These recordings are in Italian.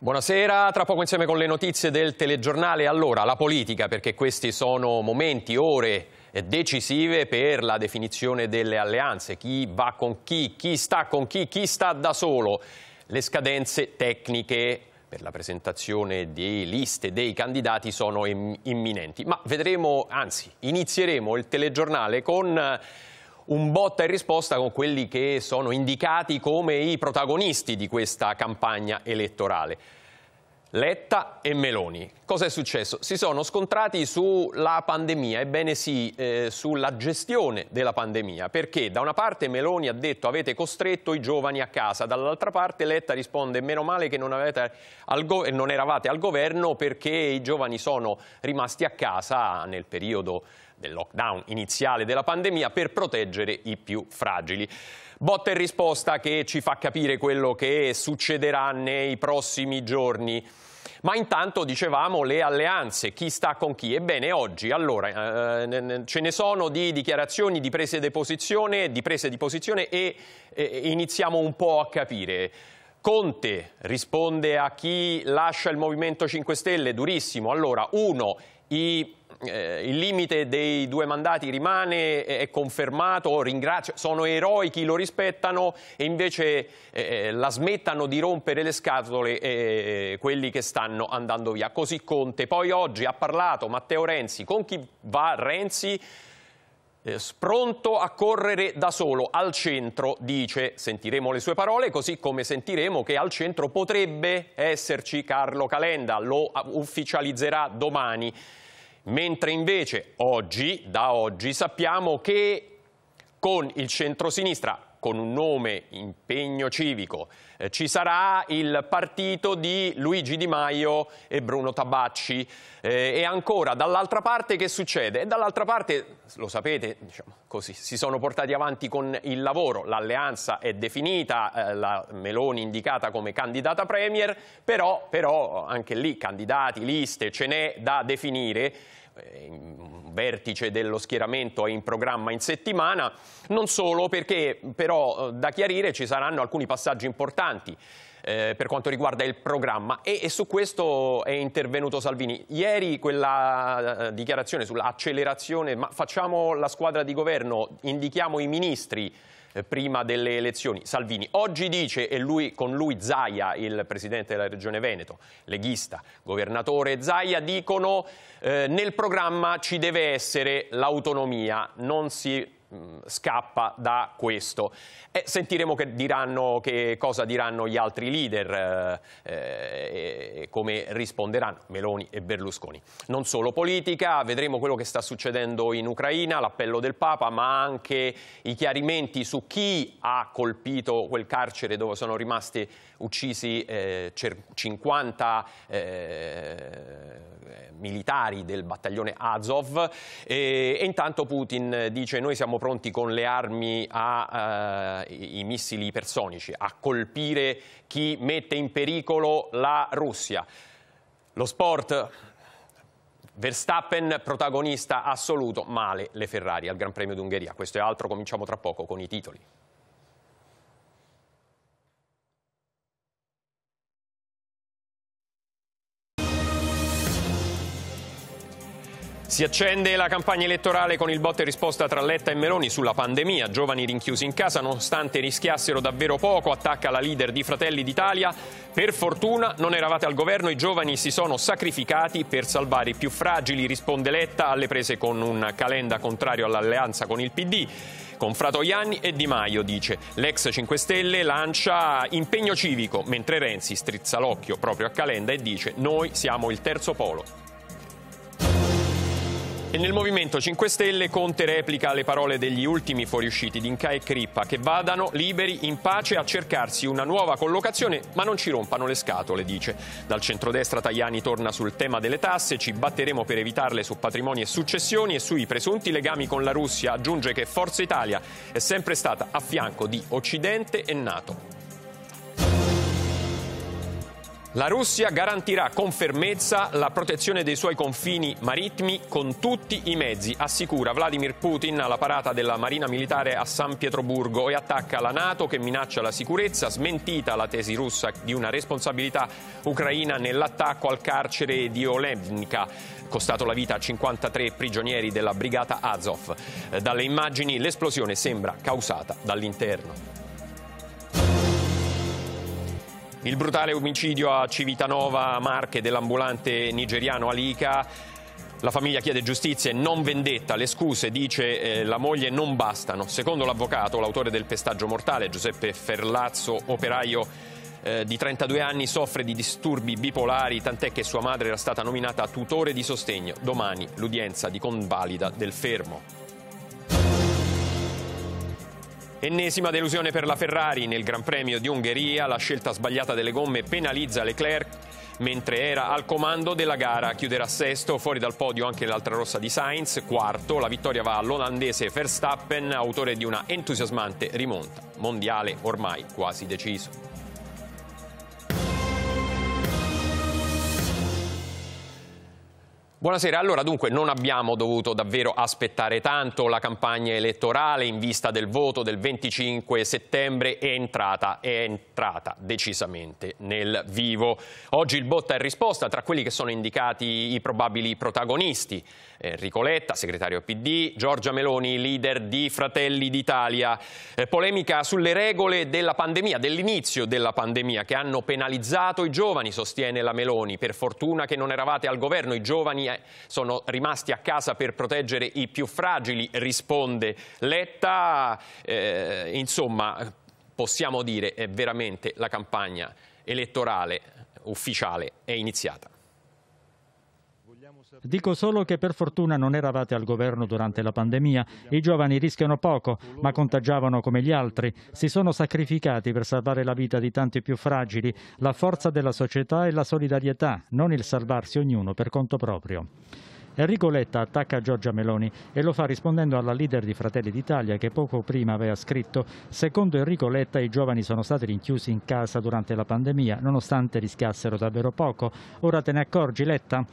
Buonasera, tra poco insieme con le notizie del telegiornale. Allora, la politica, perché questi sono momenti, ore decisive per la definizione delle alleanze, chi va con chi, chi sta con chi, chi sta da solo, le scadenze tecniche per la presentazione di liste dei candidati sono imminenti, ma vedremo, anzi inizieremo il telegiornale con un botta e risposta con quelli che sono indicati come i protagonisti di questa campagna elettorale. Letta e Meloni. Cosa è successo? Si sono scontrati sulla pandemia, ebbene sì, eh, sulla gestione della pandemia, perché da una parte Meloni ha detto avete costretto i giovani a casa, dall'altra parte Letta risponde meno male che non, non eravate al governo perché i giovani sono rimasti a casa nel periodo del lockdown iniziale della pandemia per proteggere i più fragili. Botta e risposta che ci fa capire quello che succederà nei prossimi giorni. Ma intanto dicevamo le alleanze, chi sta con chi? Ebbene oggi allora, eh, ce ne sono di dichiarazioni, di prese di posizione, di prese di posizione e eh, iniziamo un po' a capire. Conte risponde a chi lascia il Movimento 5 Stelle, durissimo. Allora, uno, i, eh, il limite dei due mandati rimane, è confermato, sono eroi chi lo rispettano e invece eh, eh, la smettano di rompere le scatole eh, quelli che stanno andando via. Così Conte. Poi oggi ha parlato Matteo Renzi, con chi va Renzi? eh, spronto a correre da solo al centro, dice, sentiremo le sue parole, così come sentiremo che al centro potrebbe esserci Carlo Calenda, lo ufficializzerà domani. Mentre invece oggi, da oggi, sappiamo che con il centro-sinistra, con un nome impegno civico. Eh, ci sarà il partito di Luigi Di Maio e Bruno Tabacci. Eh, e ancora, dall'altra parte che succede? E dall'altra parte, lo sapete, diciamo così, si sono portati avanti con il lavoro. L'alleanza è definita, eh, la Meloni indicata come candidata premier, però, però anche lì candidati, liste, ce n'è da definire un eh, vertice dello schieramento è in programma in settimana, non solo perché però eh, da chiarire ci saranno alcuni passaggi importanti. Eh, per quanto riguarda il programma e, e, su questo è intervenuto Salvini. Ieri quella eh, dichiarazione sull'accelerazione, ma facciamo la squadra di governo, indichiamo i ministri, eh, prima delle elezioni. Salvini oggi dice, e lui, con lui Zaia, il presidente della regione Veneto, leghista, governatore Zaia, dicono eh, nel programma ci deve essere l'autonomia, non si Mm, scappa da questo. E sentiremo che diranno, che cosa diranno gli altri leader eh, eh, e come risponderanno Meloni e Berlusconi. Non solo politica, vedremo quello che sta succedendo in Ucraina, l'appello del Papa, ma anche i chiarimenti su chi ha colpito quel carcere dove sono rimasti uccisi eh, 50 eh, militari del battaglione Azov e, e, intanto Putin dice noi siamo pronti con le armi eh, i missili ipersonici a colpire chi mette in pericolo la Russia. Lo sport Verstappen protagonista assoluto, male le Ferrari al Gran Premio d'Ungheria. Questo e altro cominciamo tra poco con i titoli. Si accende la campagna elettorale con il botte risposta tra Letta e Meloni sulla pandemia. Giovani rinchiusi in casa nonostante rischiassero davvero poco, attacca la leader di Fratelli d'Italia. Per fortuna non eravate al governo, i giovani si sono sacrificati per salvare i più fragili, risponde Letta alle prese con un calenda contrario all'alleanza con il PD. Con Fratoianni e Di Maio, dice. L'ex 5 Stelle lancia impegno civico, mentre Renzi strizza l'occhio proprio a Calenda e dice noi siamo il terzo polo. E nel Movimento 5 Stelle Conte replica le parole degli ultimi fuoriusciti Dinca e Crippa che vadano liberi in pace a cercarsi una nuova collocazione ma non ci rompano le scatole, dice. Dal centrodestra Tajani torna sul tema delle tasse, ci batteremo per evitarle su patrimoni e successioni e sui presunti legami con la Russia aggiunge che Forza Italia è sempre stata a fianco di Occidente e Nato. La Russia garantirà con fermezza la protezione dei suoi confini marittimi con tutti i mezzi, assicura Vladimir Putin alla parata della Marina Militare a San Pietroburgo e attacca la Nato che minaccia la sicurezza, smentita la tesi russa di una responsabilità ucraina nell'attacco al carcere di Olevnica costato la vita a 53 prigionieri della brigata Azov. Eh, dalle immagini l'esplosione sembra causata dall'interno. Il brutale omicidio a Civitanova Marche dell'ambulante nigeriano Alika. La famiglia chiede giustizia e non vendetta. Le scuse, dice eh, la moglie, non bastano. Secondo l'avvocato, l'autore del pestaggio mortale, Giuseppe Ferlazzo, operaio eh, di 32 anni, soffre di disturbi bipolari, tant'è che sua madre era stata nominata tutore di sostegno. Domani l'udienza di convalida del fermo. Ennesima delusione per la Ferrari nel Gran Premio di Ungheria, la scelta sbagliata delle gomme penalizza Leclerc mentre era al comando della gara. Chiuderà sesto, fuori dal podio anche l'altra rossa di Sainz, quarto. La vittoria va all'olandese Verstappen, autore di una entusiasmante rimonta. Mondiale ormai quasi deciso. Buonasera, allora dunque non abbiamo dovuto davvero aspettare tanto, la campagna elettorale in vista del voto del 25 settembre è entrata, è entrata decisamente nel vivo. Oggi il botta è risposta tra quelli che sono indicati i probabili protagonisti, Enrico Letta, segretario PD, Giorgia Meloni, leader di Fratelli d'Italia, eh, polemica sulle regole della pandemia, dell'inizio della pandemia che hanno penalizzato i giovani, sostiene la Meloni, per fortuna che non eravate al governo, i giovani italiani sono rimasti a casa per proteggere i più fragili, risponde Letta. Eh, insomma, possiamo dire che eh, veramente la campagna elettorale ufficiale è iniziata. Dico solo che per fortuna non eravate al governo durante la pandemia. I giovani rischiano poco, ma contagiavano come gli altri. Si sono sacrificati per salvare la vita di tanti più fragili. La forza della società è la solidarietà, non il salvarsi ognuno per conto proprio. Enrico Letta attacca Giorgia Meloni e lo fa rispondendo alla leader di Fratelli d'Italia che poco prima aveva scritto «Secondo Enrico Letta i giovani sono stati rinchiusi in casa durante la pandemia, nonostante rischiassero davvero poco. Ora te ne accorgi, Letta?»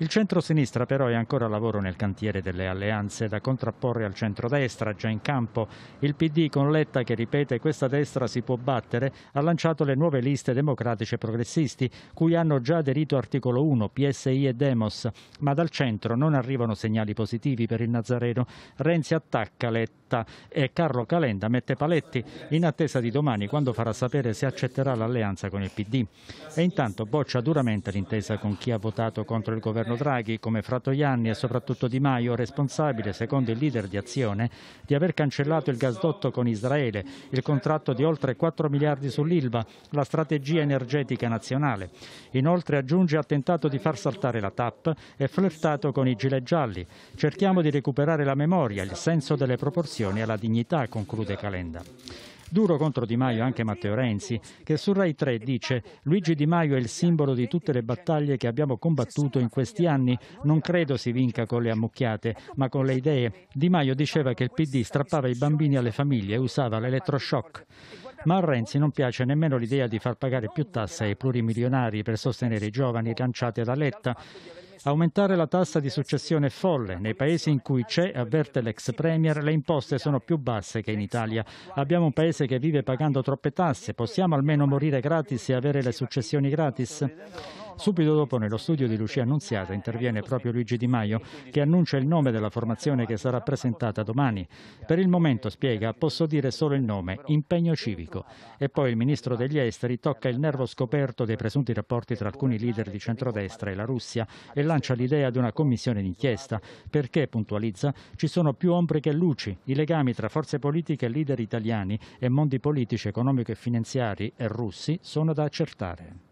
Il centro-sinistra però è ancora al lavoro nel cantiere delle alleanze da contrapporre al centro-destra già in campo. Il PD con Letta che ripete questa destra si può battere, ha lanciato le nuove liste democratici e progressisti, cui hanno già aderito articolo 1, PSI e Demos, ma dal centro non arrivano segnali positivi per il Nazareno. Renzi attacca Letta e Carlo Calenda mette paletti in attesa di domani quando farà sapere se accetterà l'alleanza con il PD. E intanto boccia duramente l'intesa con chi ha votato contro il governo governo Draghi come Fratoianni e soprattutto Di Maio, responsabile, secondo il leader di Azione, di aver cancellato il gasdotto con Israele, il contratto di oltre 4 miliardi sull'Ilva, la strategia energetica nazionale. Inoltre aggiunge ha tentato di far saltare la TAP e flirtato con i gilet gialli. Cerchiamo di recuperare la memoria, il senso delle proporzioni e la dignità, conclude Calenda. Duro contro Di Maio anche Matteo Renzi, che su Rai 3 dice Luigi Di Maio è il simbolo di tutte le battaglie che abbiamo combattuto in questi anni. Non credo si vinca con le ammucchiate, ma con le idee. Di Maio diceva che il PD strappava i bambini alle famiglie e usava l'elettroshock. Ma a Renzi non piace nemmeno l'idea di far pagare più tasse ai plurimilionari per sostenere i giovani lanciati da Letta. Aumentare la tassa di successione è folle. Nei paesi in cui c'è, avverte l'ex Premier, le imposte sono più basse che in Italia. Abbiamo un paese che vive pagando troppe tasse. Possiamo almeno morire gratis e avere le successioni gratis? Subito dopo, nello studio di Lucia Annunziata, interviene proprio Luigi Di Maio, che annuncia il nome della formazione che sarà presentata domani. Per il momento, spiega, posso dire solo il nome, impegno civico. E poi il ministro degli esteri tocca il nervo scoperto dei presunti rapporti tra alcuni leader di centrodestra e la Russia e lancia l'idea di una commissione d'inchiesta, perché, puntualizza, ci sono più ombre che luci, i legami tra forze politiche e leader italiani e mondi politici, economico e finanziari e russi sono da accertare.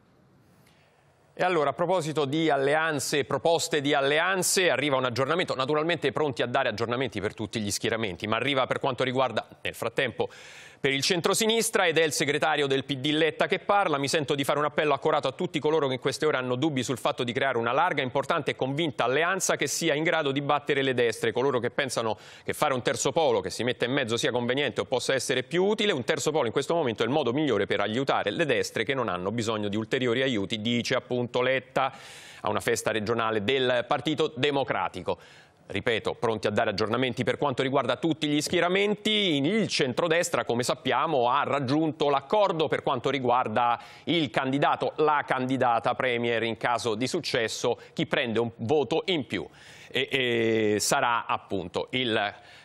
E allora, a proposito di alleanze, proposte di alleanze, arriva un aggiornamento, naturalmente pronti a dare aggiornamenti per tutti gli schieramenti, ma arriva per quanto riguarda, nel frattempo, per il centrosinistra ed è il segretario del PD Letta che parla. Mi sento di fare un appello accorato a tutti coloro che in queste ore hanno dubbi sul fatto di creare una larga, importante e convinta alleanza che sia in grado di battere le destre. Coloro che pensano che fare un terzo polo che si mette in mezzo sia conveniente o possa essere più utile, un terzo polo in questo momento è il modo migliore per aiutare le destre che non hanno bisogno di ulteriori aiuti, dice appunto Letta a una festa regionale del Partito Democratico ripeto, pronti a dare aggiornamenti per quanto riguarda tutti gli schieramenti. Il centrodestra, come sappiamo, ha raggiunto l'accordo per quanto riguarda il candidato, la candidata Premier in caso di successo, chi prende un voto in più. E, e sarà appunto il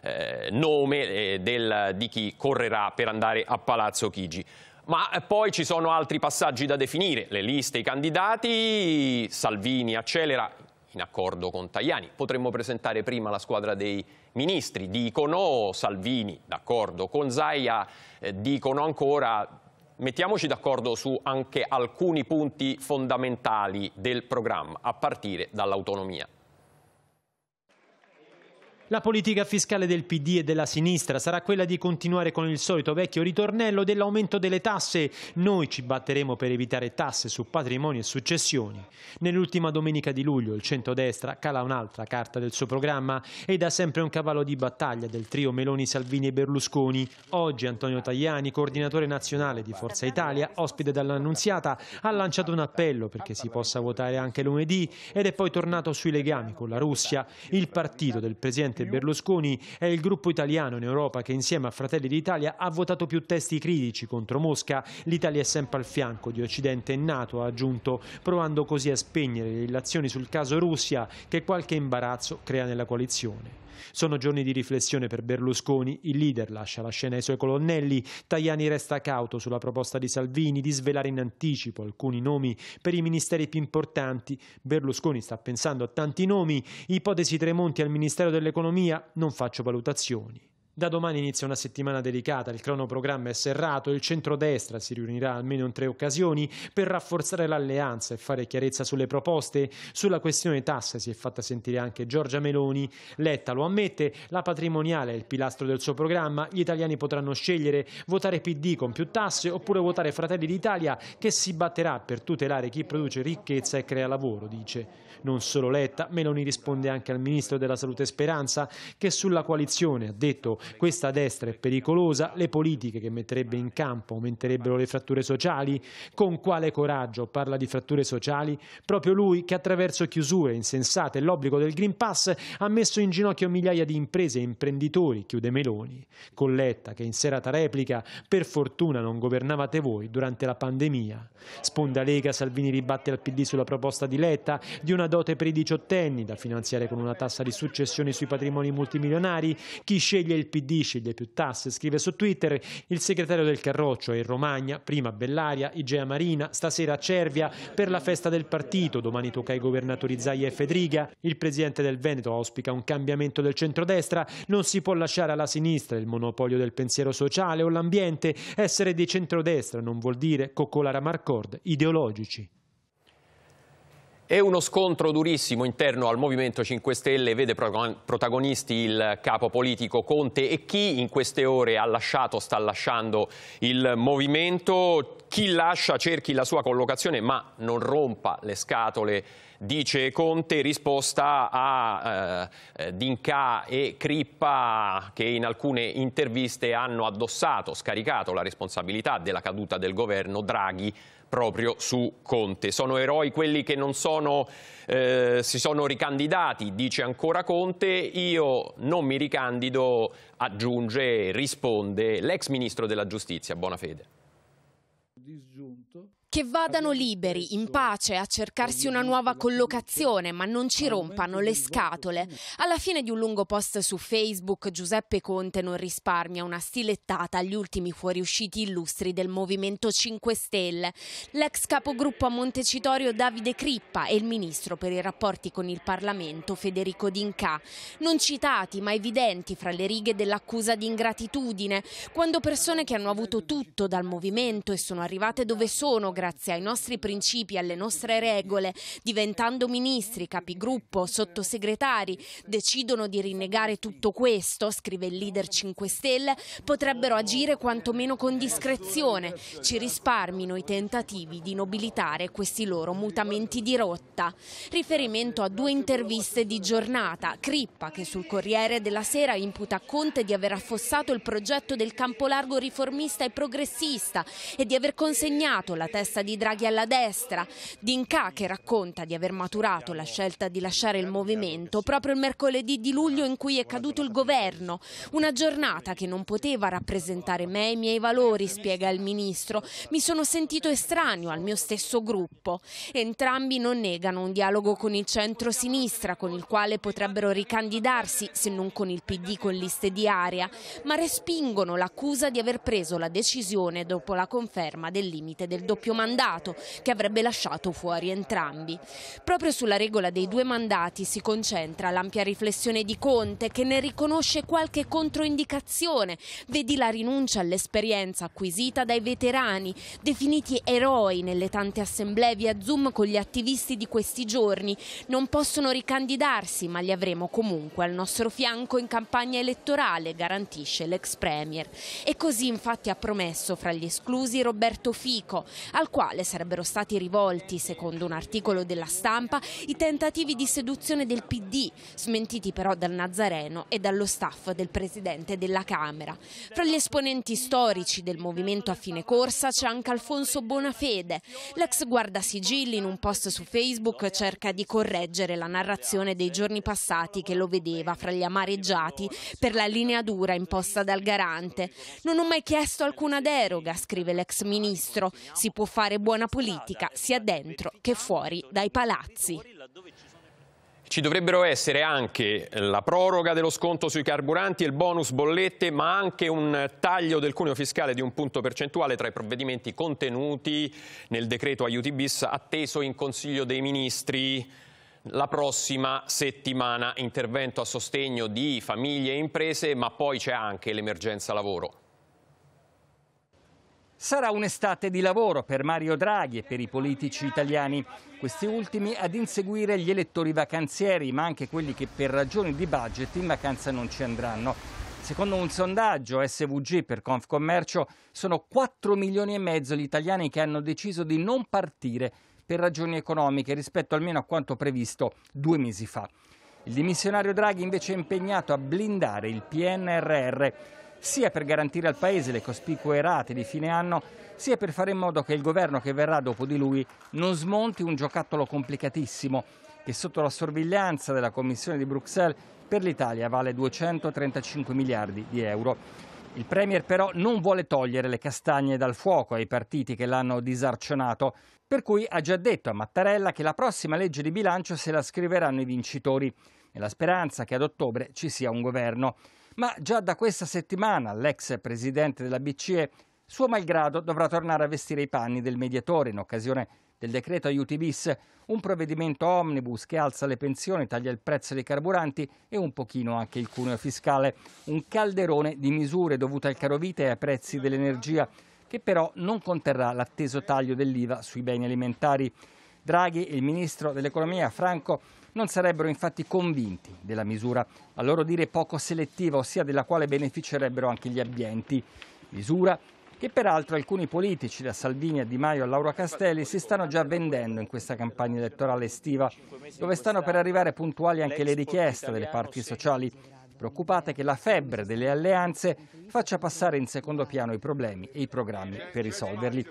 eh, nome eh, del, di chi correrà per andare a Palazzo Chigi. Ma eh, poi ci sono altri passaggi da definire, le liste, i candidati, Salvini accelera in accordo con Tajani. Potremmo presentare prima la squadra dei ministri, dicono Salvini, d'accordo, con Zaia eh, dicono ancora mettiamoci d'accordo su anche alcuni punti fondamentali del programma, a partire dall'autonomia. La politica fiscale del PD e della sinistra sarà quella di continuare con il solito vecchio ritornello dell'aumento delle tasse. Noi ci batteremo per evitare tasse su patrimoni e successioni. Nell'ultima domenica di luglio il centrodestra cala un'altra carta del suo programma e da sempre un cavallo di battaglia del trio Meloni, Salvini e Berlusconi. Oggi Antonio Tajani, coordinatore nazionale di Forza Italia, ospite dall'Annunziata, ha lanciato un appello perché si possa votare anche lunedì ed è poi tornato sui legami con la Russia. Il partito del presidente presidente Berlusconi è il gruppo italiano in Europa che insieme a Fratelli d'Italia ha votato più testi critici contro Mosca. L'Italia è sempre al fianco di Occidente e Nato, ha aggiunto, provando così a spegnere le relazioni sul caso Russia che qualche imbarazzo crea nella coalizione. Sono giorni di riflessione per Berlusconi, il leader lascia la scena ai suoi colonnelli, Tajani resta cauto sulla proposta di Salvini di svelare in anticipo alcuni nomi per i ministeri più importanti, Berlusconi sta pensando a tanti nomi, ipotesi Tremonti al Ministero dell'Economia, non faccio valutazioni. Da domani inizia una settimana delicata, il cronoprogramma è serrato, il centrodestra si riunirà almeno in tre occasioni per rafforzare l'alleanza e fare chiarezza sulle proposte. Sulla questione tasse si è fatta sentire anche Giorgia Meloni. Letta lo ammette, la patrimoniale è il pilastro del suo programma, gli italiani potranno scegliere votare PD con più tasse oppure votare Fratelli d'Italia che si batterà per tutelare chi produce ricchezza e crea lavoro, dice. Non solo Letta, Meloni risponde anche al ministro della Salute Speranza che sulla coalizione ha detto questa destra è pericolosa, le politiche che metterebbe in campo aumenterebbero le fratture sociali? Con quale coraggio parla di fratture sociali? Proprio lui che attraverso chiusure insensate e l'obbligo del Green Pass ha messo in ginocchio migliaia di imprese e imprenditori, chiude Meloni. Colletta che in serata replica, per fortuna non governavate voi durante la pandemia. Sponda Lega, Salvini ribatte al PD sulla proposta di Letta di una dote per i diciottenni da finanziare con una tassa di successione sui patrimoni multimilionari. Chi sceglie il PD sceglie più tasse, scrive su Twitter il segretario del Carroccio è in Romagna, prima Bellaria, Igea Marina, stasera Cervia per la festa del partito, domani tocca ai governatori Zaia e Fedriga, il presidente del Veneto auspica un cambiamento del centrodestra, non si può lasciare alla sinistra il monopolio del pensiero sociale o l'ambiente, essere di centrodestra non vuol dire coccolare a marcord ideologici. E uno scontro durissimo interno al Movimento 5 Stelle vede protagonisti il capo politico Conte e chi in queste ore ha lasciato, sta lasciando il Movimento. Chi lascia cerchi la sua collocazione ma non rompa le scatole dice Conte, risposta a eh, eh Dinca e Crippa che in alcune interviste hanno addossato, scaricato la responsabilità della caduta del governo Draghi proprio su Conte. Sono eroi quelli che non sono, eh, si sono ricandidati, dice ancora Conte, io non mi ricandido, aggiunge, risponde l'ex ministro della giustizia, buona Bonafede che vadano liberi, in pace, a cercarsi una nuova collocazione, ma non ci rompano le scatole. Alla fine di un lungo post su Facebook, Giuseppe Conte non risparmia una stilettata agli ultimi fuoriusciti illustri del Movimento 5 Stelle. L'ex capogruppo a Montecitorio Davide Crippa e il ministro per i rapporti con il Parlamento Federico D'Inca. Non citati, ma evidenti fra le righe dell'accusa di ingratitudine, quando persone che hanno avuto tutto dal movimento e sono arrivate dove sono, grazie ai nostri principi, alle nostre regole, diventando ministri, capigruppo, sottosegretari, decidono di rinnegare tutto questo, scrive il leader 5 Stelle, potrebbero agire quantomeno con discrezione, ci risparmino i tentativi di nobilitare questi loro mutamenti di rotta. Riferimento a due interviste di giornata, Crippa che sul Corriere della Sera imputa a Conte di aver affossato il progetto del campo largo riformista e progressista e di aver consegnato la testa richiesta di Draghi alla destra. D'Inca, che racconta di aver maturato la scelta di lasciare il movimento proprio il mercoledì di luglio in cui è caduto il governo. Una giornata che non poteva rappresentare me e i miei valori, spiega il ministro. Mi sono sentito estraneo al mio stesso gruppo. Entrambi non negano un dialogo con il centro-sinistra, con il quale potrebbero ricandidarsi, se non con il PD con liste di area, ma respingono l'accusa di aver preso la decisione dopo la conferma del limite del doppio mandato mandato, che avrebbe lasciato fuori entrambi. Proprio sulla regola dei due mandati si concentra l'ampia riflessione di Conte, che ne riconosce qualche controindicazione. Vedi la rinuncia all'esperienza acquisita dai veterani, definiti eroi nelle tante assemblee via Zoom con gli attivisti di questi giorni. Non possono ricandidarsi, ma li avremo comunque al nostro fianco in campagna elettorale, garantisce l'ex premier. E così infatti ha promesso fra gli esclusi Roberto Fico, al quale sarebbero stati rivolti, secondo un articolo della stampa, i tentativi di seduzione del PD, smentiti però dal Nazareno e dallo staff del Presidente della Camera. Fra gli esponenti storici del movimento a fine corsa c'è anche Alfonso Bonafede. L'ex guardasigilli in un post su Facebook cerca di correggere la narrazione dei giorni passati che lo vedeva fra gli amareggiati per la linea dura imposta dal garante. Non ho mai chiesto alcuna deroga, scrive l'ex ministro. Si può fare fare buona politica sia dentro che fuori dai palazzi. Ci dovrebbero essere anche la proroga dello sconto sui carburanti e il bonus bollette, ma anche un taglio del cuneo fiscale di un punto percentuale tra i provvedimenti contenuti nel decreto aiuti bis atteso in Consiglio dei Ministri la prossima settimana. Intervento a sostegno di famiglie e imprese, ma poi c'è anche l'emergenza lavoro. Sarà un'estate di lavoro per Mario Draghi e per i politici italiani, questi ultimi ad inseguire gli elettori vacanzieri, ma anche quelli che per ragioni di budget in vacanza non ci andranno. Secondo un sondaggio SVG per Confcommercio sono 4 milioni e mezzo gli italiani che hanno deciso di non partire per ragioni economiche rispetto almeno a quanto previsto due mesi fa. Il dimissionario Draghi invece è impegnato a blindare il PNRR sia per garantire al Paese le cospicue rate di fine anno, sia per fare in modo che il governo che verrà dopo di lui non smonti un giocattolo complicatissimo che sotto la sorveglianza della Commissione di Bruxelles per l'Italia vale 235 miliardi di euro. Il Premier però non vuole togliere le castagne dal fuoco ai partiti che l'hanno disarcionato, per cui ha già detto a Mattarella che la prossima legge di bilancio se la scriveranno i vincitori, nella speranza che ad ottobre ci sia un governo. Ma già da questa settimana l'ex presidente della BCE, suo malgrado, dovrà tornare a vestire i panni del mediatore in occasione del decreto aiuti bis, un provvedimento omnibus che alza le pensioni, taglia il prezzo dei carburanti e un pochino anche il cuneo fiscale, un calderone di misure dovute al carovite e ai prezzi dell'energia, che però non conterrà l'atteso taglio dell'IVA sui beni alimentari. Draghi e il ministro dell'economia Franco non sarebbero infatti convinti della misura, a loro dire poco selettiva, ossia della quale beneficerebbero anche gli abbienti. Misura che peraltro alcuni politici, da Salvini a Di Maio a Laura Castelli, si stanno già vendendo in questa campagna elettorale estiva, dove stanno per arrivare puntuali anche le richieste delle parti sociali, preoccupate che la febbre delle alleanze faccia passare in secondo piano i problemi e i programmi per risolverli.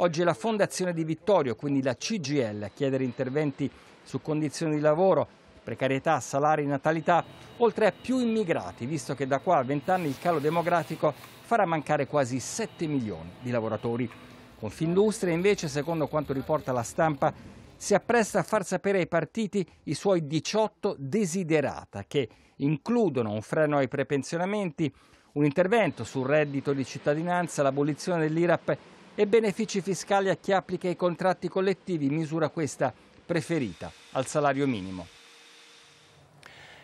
Oggi è la Fondazione di Vittorio, quindi la CGL, a chiedere interventi su condizioni di lavoro, precarietà, salari, natalità, oltre a più immigrati, visto che da qua a vent'anni il calo demografico farà mancare quasi 7 milioni di lavoratori. Confindustria invece, secondo quanto riporta la stampa, si appresta a far sapere ai partiti i suoi 18 desiderata, che includono un freno ai prepensionamenti, un intervento sul reddito di cittadinanza, l'abolizione dell'IRAP e benefici fiscali a chi applica i contratti collettivi, misura questa preferita al salario minimo.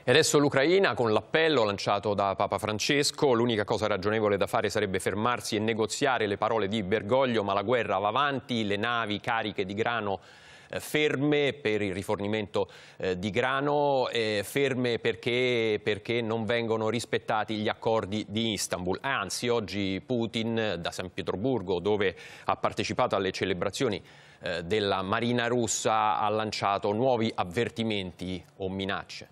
E adesso l'Ucraina, con l'appello lanciato da Papa Francesco, l'unica cosa ragionevole da fare sarebbe fermarsi e negoziare le parole di Bergoglio, ma la guerra va avanti, le navi cariche di grano eh, ferme per il rifornimento eh, di grano, eh, ferme perché, perché, non vengono rispettati gli accordi di Istanbul. Eh, anzi, oggi Putin da San Pietroburgo, dove ha partecipato alle celebrazioni eh, della Marina russa ha lanciato nuovi avvertimenti o minacce.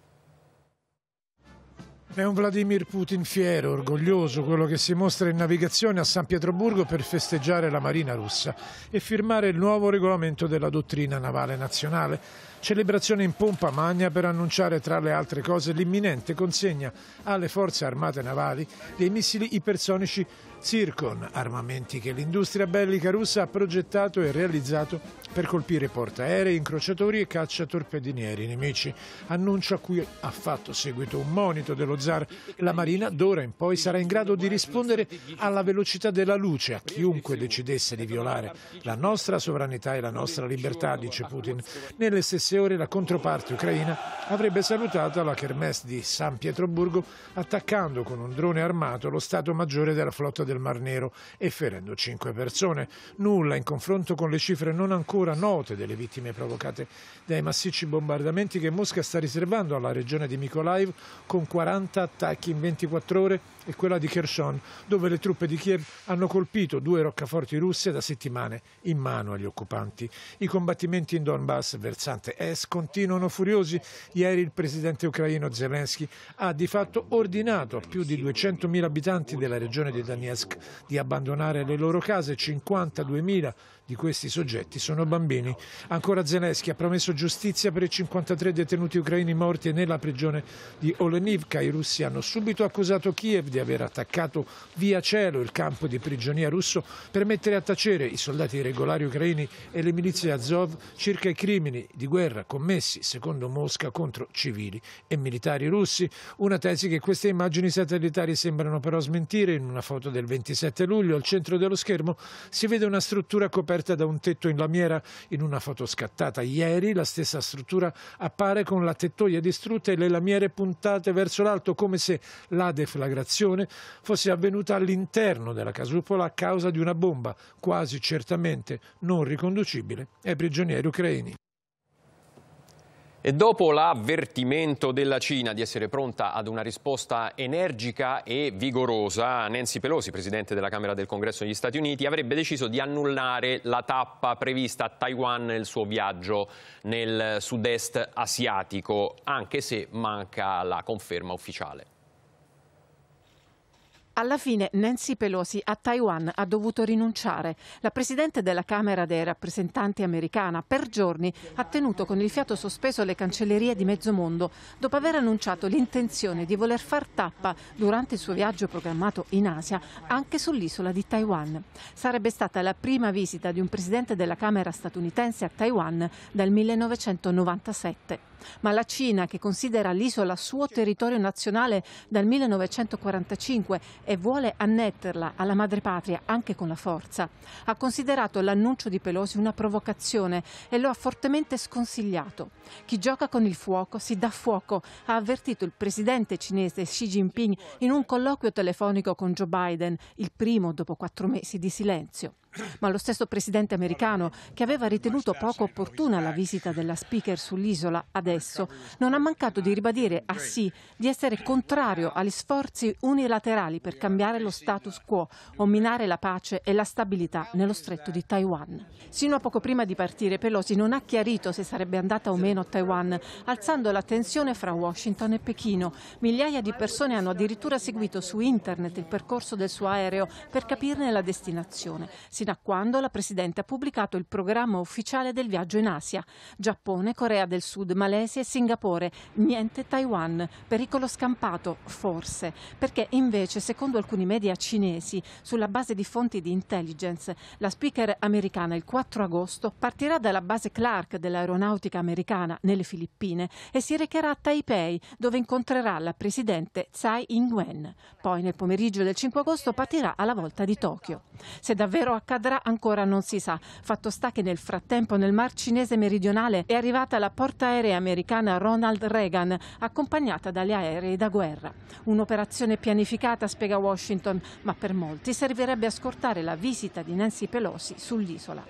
È un Vladimir Putin fiero, orgoglioso, quello che si mostra in navigazione a San Pietroburgo per festeggiare la Marina russa e firmare il nuovo regolamento della dottrina navale nazionale. Celebrazione in pompa magna per annunciare tra le altre cose l'imminente consegna alle forze armate navali dei missili ipersonici Zircon, armamenti che l'industria bellica russa ha progettato e realizzato per colpire portaerei, incrociatori e cacciatorpedinieri nemici. Annuncio a cui ha fatto seguito un monito dello zar. La Marina d'ora in poi sarà in grado di rispondere alla velocità della luce a chiunque decidesse di violare la nostra sovranità e la nostra libertà, dice Putin. Nelle stesse stesse ore la controparte ucraina avrebbe salutato la Kermesse di San Pietroburgo attaccando con un drone armato lo Stato Maggiore della Flotta del Mar Nero e ferendo cinque persone. Nulla in confronto con le cifre non ancora note delle vittime provocate dai massicci bombardamenti che Mosca sta riservando alla regione di Mykolaiv con 40 attacchi in 24 ore e quella di Kherson, dove le truppe di Kiev hanno colpito due roccaforti russe da settimane in mano agli occupanti. I combattimenti in Donbass, versante est, continuano furiosi. Ieri il presidente ucraino Zelensky ha di fatto ordinato a più di 200.000 abitanti della regione di Donetsk di abbandonare le loro case, 52.000 di questi soggetti sono bambini. Ancora Zelensky ha promesso giustizia per i 53 detenuti ucraini morti nella prigione di Olenivka. I russi hanno subito accusato Kiev di aver attaccato via cielo il campo di prigionia russo per mettere a tacere i soldati regolari ucraini e le milizie Azov circa i crimini di guerra commessi, secondo Mosca, contro civili e militari russi. Una tesi che queste immagini satellitari sembrano però smentire. In una foto del 27 luglio al centro dello schermo si vede una struttura coperta coperta da un tetto in lamiera. In una foto scattata ieri la stessa struttura appare con la tettoia distrutta e le lamiere puntate verso l'alto come se la deflagrazione fosse avvenuta all'interno della casupola a causa di una bomba, quasi certamente non riconducibile ai prigionieri ucraini. E dopo l'avvertimento della Cina di essere pronta ad una risposta energica e vigorosa, Nancy Pelosi, presidente della Camera del Congresso degli Stati Uniti, avrebbe deciso di annullare la tappa prevista a Taiwan nel suo viaggio nel sud-est asiatico, anche se manca la conferma ufficiale. Alla fine Nancy Pelosi a Taiwan ha dovuto rinunciare. La Presidente della Camera dei rappresentanti americana per giorni ha tenuto con il fiato sospeso le cancellerie di mezzo mondo dopo aver annunciato l'intenzione di voler far tappa durante il suo viaggio programmato in Asia anche sull'isola di Taiwan. Sarebbe stata la prima visita di un Presidente della Camera statunitense a Taiwan dal 1997 ma la Cina, che considera l'isola suo territorio nazionale dal 1945 e vuole annetterla alla madrepatria anche con la forza, ha considerato l'annuncio di Pelosi una provocazione e lo ha fortemente sconsigliato. Chi gioca con il fuoco si dà fuoco, ha avvertito il presidente cinese Xi Jinping in un colloquio telefonico con Joe Biden, il primo dopo quattro mesi di silenzio ma lo stesso presidente americano, che aveva ritenuto poco opportuna la visita della speaker sull'isola adesso, non ha mancato di ribadire a sì di essere contrario agli sforzi unilaterali per cambiare lo status quo o minare la pace e la stabilità nello stretto di Taiwan. Sino a poco prima di partire, Pelosi non ha chiarito se sarebbe andata o meno a Taiwan, alzando la tensione fra Washington e Pechino. Migliaia di persone hanno addirittura seguito su internet il percorso del suo aereo per capirne la destinazione. Si sino a quando la Presidente ha pubblicato il programma ufficiale del viaggio in Asia. Giappone, Corea del Sud, Malesia e Singapore. Niente Taiwan. Pericolo scampato, forse. Perché invece, secondo alcuni media cinesi, sulla base di fonti di intelligence, la speaker americana il 4 agosto partirà dalla base Clark dell'aeronautica americana nelle Filippine e si recherà a Taipei, dove incontrerà la Presidente Tsai Ing-wen. Poi nel pomeriggio del 5 agosto partirà alla volta di Tokyo. Se davvero accade accadrà ancora non si sa. Fatto sta che nel frattempo nel Mar Cinese meridionale è arrivata la portaerea americana Ronald Reagan, accompagnata dagli aerei da guerra. Un'operazione pianificata, spiega Washington, ma per molti servirebbe a scortare la visita di Nancy Pelosi sull'isola.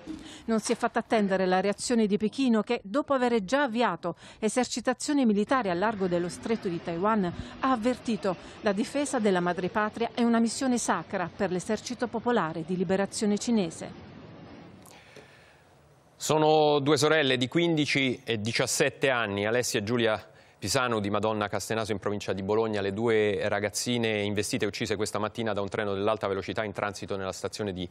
Non si è fatta attendere la reazione di Pechino che, dopo aver già avviato esercitazioni militari a largo dello stretto di Taiwan, ha avvertito la difesa della madrepatria è una missione sacra per l'esercito popolare di liberazione cinese cinese. Sono due sorelle di 15 e 17 anni, Alessia e Giulia Pisano di Madonna Castenaso in provincia di Bologna, le due ragazzine investite e uccise questa mattina da un treno dell'alta velocità in transito nella stazione di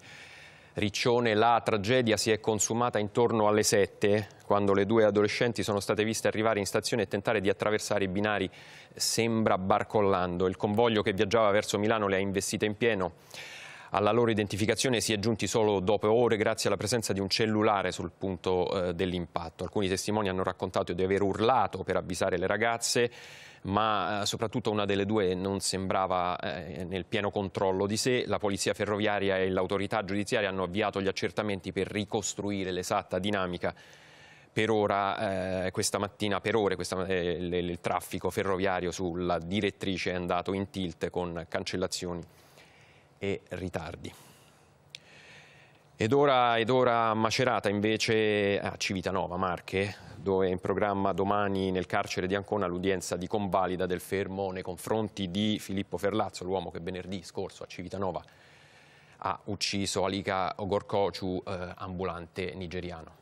Riccione. La tragedia si è consumata intorno alle 7, quando le due adolescenti sono state viste arrivare in stazione e tentare di attraversare i binari, sembra barcollando. Il convoglio che viaggiava verso Milano le ha investite in pieno. Alla loro identificazione si è giunti solo dopo ore grazie alla presenza di un cellulare sul punto eh, dell'impatto. Alcuni testimoni hanno raccontato di aver urlato per avvisare le ragazze ma eh, soprattutto una delle due non sembrava eh, nel pieno controllo di sé. La polizia ferroviaria e l'autorità giudiziaria hanno avviato gli accertamenti per ricostruire l'esatta dinamica. Per, ora, eh, questa mattina, per ore, questa, eh, il, il traffico ferroviario sulla direttrice è andato in tilt con cancellazioni e ritardi. Ed ora, ed ora macerata invece a Civitanova, Marche, dove è in programma domani nel carcere di Ancona l'udienza di convalida del fermo nei confronti di Filippo Ferlazzo, l'uomo che venerdì scorso a Civitanova ha ucciso Alika Ogorkociu, eh, ambulante nigeriano.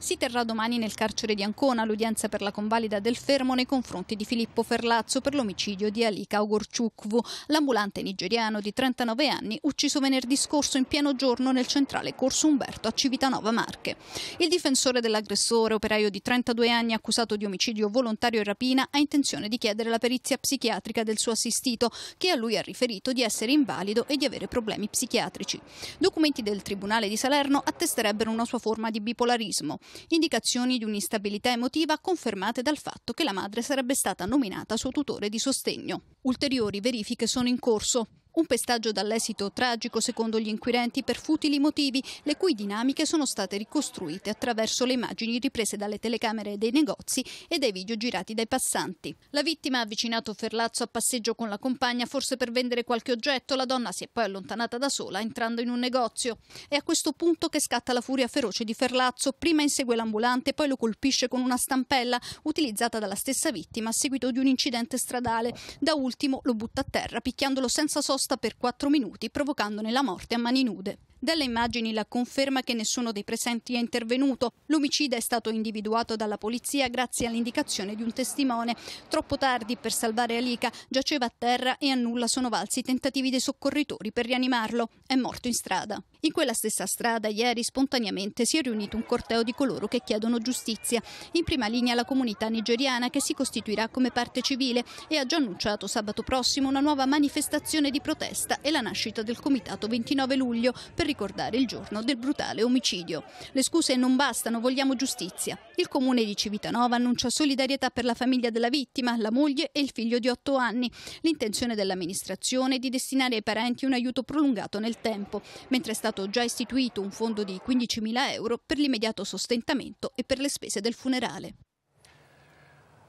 Si terrà domani nel carcere di Ancona l'udienza per la convalida del fermo nei confronti di Filippo Ferlazzo per l'omicidio di Alika Ogorciukvu, l'ambulante nigeriano di 39 anni ucciso venerdì scorso in pieno giorno nel centrale Corso Umberto a Civitanova Marche. Il difensore dell'aggressore, operaio di 32 anni accusato di omicidio volontario e rapina, ha intenzione di chiedere la perizia psichiatrica del suo assistito, che a lui ha riferito di essere invalido e di avere problemi psichiatrici. Documenti del Tribunale di Salerno attesterebbero una sua forma di bipolarismo indicazioni di un'instabilità emotiva confermate dal fatto che la madre sarebbe stata nominata suo tutore di sostegno. Ulteriori verifiche sono in corso. Un pestaggio dall'esito tragico, secondo gli inquirenti, per futili motivi, le cui dinamiche sono state ricostruite attraverso le immagini riprese dalle telecamere dei negozi e dai video girati dai passanti. La vittima ha avvicinato Ferlazzo a passeggio con la compagna, forse per vendere qualche oggetto. La donna si è poi allontanata da sola, entrando in un negozio. È a questo punto che scatta la furia feroce di Ferlazzo. Prima insegue l'ambulante, poi lo colpisce con una stampella utilizzata dalla stessa vittima a seguito di un incidente stradale. Da ultimo lo butta a terra, picchiandolo senza sosta nascosta per 4 minuti, provocandone la morte a mani nude. Dalle immagini la conferma che nessuno dei presenti è intervenuto. L'omicida è stato individuato dalla polizia grazie all'indicazione di un testimone. Troppo tardi per salvare Alika, giaceva a terra e a nulla sono valsi i tentativi dei soccorritori per rianimarlo. È morto in strada. In quella stessa strada ieri spontaneamente si è riunito un corteo di coloro che chiedono giustizia. In prima linea la comunità nigeriana che si costituirà come parte civile e ha già annunciato sabato prossimo una nuova manifestazione di protesta e la nascita del comitato 29 luglio per ricordare il giorno del brutale omicidio. Le scuse non bastano, vogliamo giustizia. Il comune di Civitanova annuncia solidarietà per la famiglia della vittima, la moglie e il figlio di 8 anni. L'intenzione dell'amministrazione è di destinare ai parenti un aiuto prolungato nel tempo, mentre è stato stato già istituito un fondo di 15.000 euro per l'immediato sostentamento e per le spese del funerale.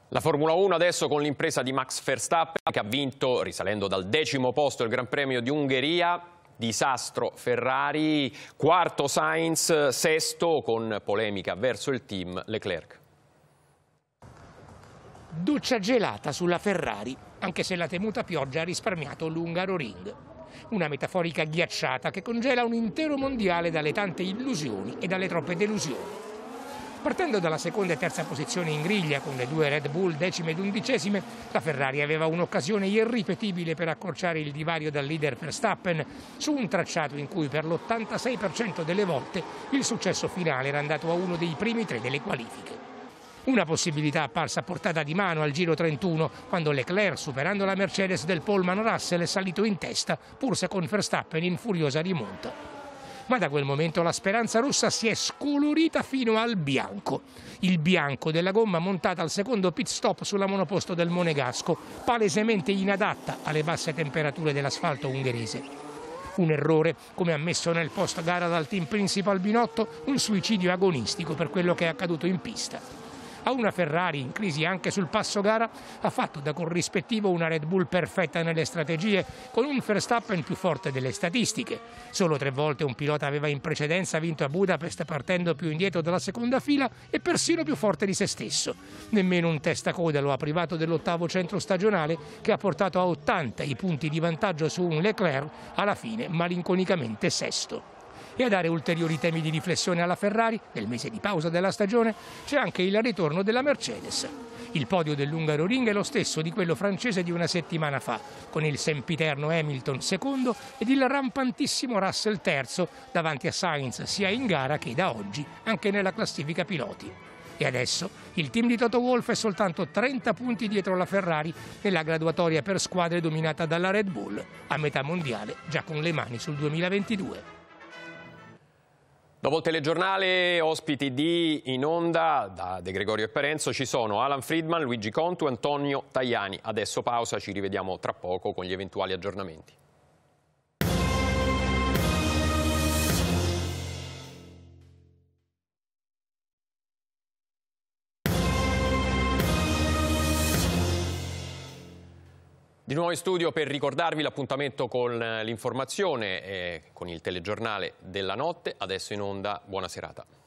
La Formula 1 adesso con l'impresa di Max Verstappen che ha vinto, risalendo dal decimo posto, il Gran Premio di Ungheria. Disastro Ferrari, quarto Sainz, sesto con polemica verso il team Leclerc. Duccia gelata sulla Ferrari, anche se la temuta pioggia ha risparmiato l'Ungaro Ring una metaforica ghiacciata che congela un intero mondiale dalle tante illusioni e dalle troppe delusioni. Partendo dalla seconda e terza posizione in griglia con le due Red Bull decime ed undicesime, la Ferrari aveva un'occasione irripetibile per accorciare il divario dal leader Verstappen su un tracciato in cui per l'86% delle volte il successo finale era andato a uno dei primi tre delle qualifiche. Una possibilità apparsa a portata di mano al giro 31 quando Leclerc, superando la Mercedes del Pullman Russell, è salito in testa pur se con Verstappen in furiosa rimonta ma da quel momento la speranza rossa si è scolorita fino al bianco. Il bianco della gomma montata al secondo pit stop sulla monoposto del Monegasco, palesemente inadatta alle basse temperature dell'asfalto ungherese. Un errore, come ammesso nel post gara dal team principal Binotto, un suicidio agonistico per quello che è accaduto in pista a una Ferrari in crisi anche sul passo gara, ha fatto da corrispettivo una Red Bull perfetta nelle strategie, con un Verstappen più forte delle statistiche. Solo tre volte un pilota aveva in precedenza vinto a Budapest partendo più indietro dalla seconda fila e persino più forte di se stesso. Nemmeno un testacoda lo ha privato dell'ottavo centro stagionale che ha portato a 80 i punti di vantaggio su un Leclerc alla fine malinconicamente sesto. E a dare ulteriori temi di riflessione alla Ferrari, nel mese di pausa della stagione, c'è anche il ritorno della Mercedes. Il podio dell'Ungaro Ring è lo stesso di quello francese di una settimana fa, con il sempiterno Hamilton secondo ed il rampantissimo Russell terzo davanti a Sainz sia in gara che da oggi anche nella classifica piloti. E adesso il team di Toto Wolff è soltanto 30 punti dietro la Ferrari nella graduatoria per squadre dominata dalla Red Bull, a metà mondiale già con le mani sul 2022. Dopo il telegiornale, ospiti di In Onda da De Gregorio e Perenzo ci sono Alan Friedman, Luigi Contu e Antonio Tajani. Adesso pausa, ci rivediamo tra poco con gli eventuali aggiornamenti. Di nuovo in studio per ricordarvi l'appuntamento con eh, l'informazione e eh, con il telegiornale della notte. Adesso in onda, buona serata.